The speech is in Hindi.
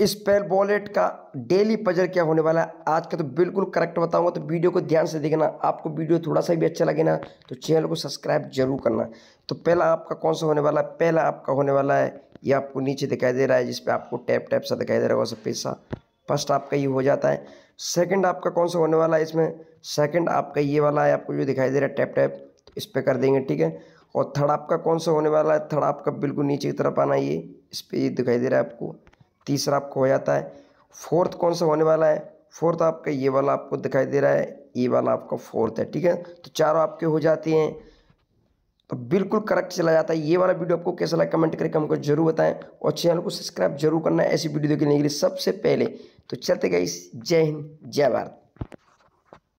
इस पेल बॉलेट का डेली पजर क्या होने वाला है आज का तो बिल्कुल करेक्ट बताऊंगा तो वीडियो को ध्यान से देखना आपको वीडियो थोड़ा सा भी अच्छा लगे ना तो चैनल को सब्सक्राइब जरूर करना तो पहला आपका कौन सा होने वाला है पहला आपका होने वाला है ये आपको नीचे दिखाई दे रहा है जिसपे आपको टैप टैप सा दिखाई दे रहा है वैसे पैसा फर्स्ट आपका ये हो जाता है सेकेंड आपका कौन सा होने वाला है इसमें सेकेंड आपका ये वाला है आपको जो दिखाई दे रहा है टैप टैप तो इस पर कर देंगे ठीक है और थर्ड आपका कौन सा होने वाला है थर्ड आपका बिल्कुल नीचे की तरफ आना ये इस पर ये दिखाई दे रहा है आपको तीसरा आपका हो जाता है फोर्थ कौन सा होने वाला है फोर्थ आपका ये वाला आपको दिखाई दे रहा है ये वाला आपका फोर्थ है ठीक है तो चारों आपके हो जाते हैं तो बिल्कुल करेक्ट चला जाता है ये वाला वीडियो आपको कैसा लगा कमेंट करके हमको जरूर बताएं और चैनल को सब्सक्राइब जरूर करना है ऐसी वीडियो देखने के लिए सबसे पहले तो चलते गए जय हिंद जय भारत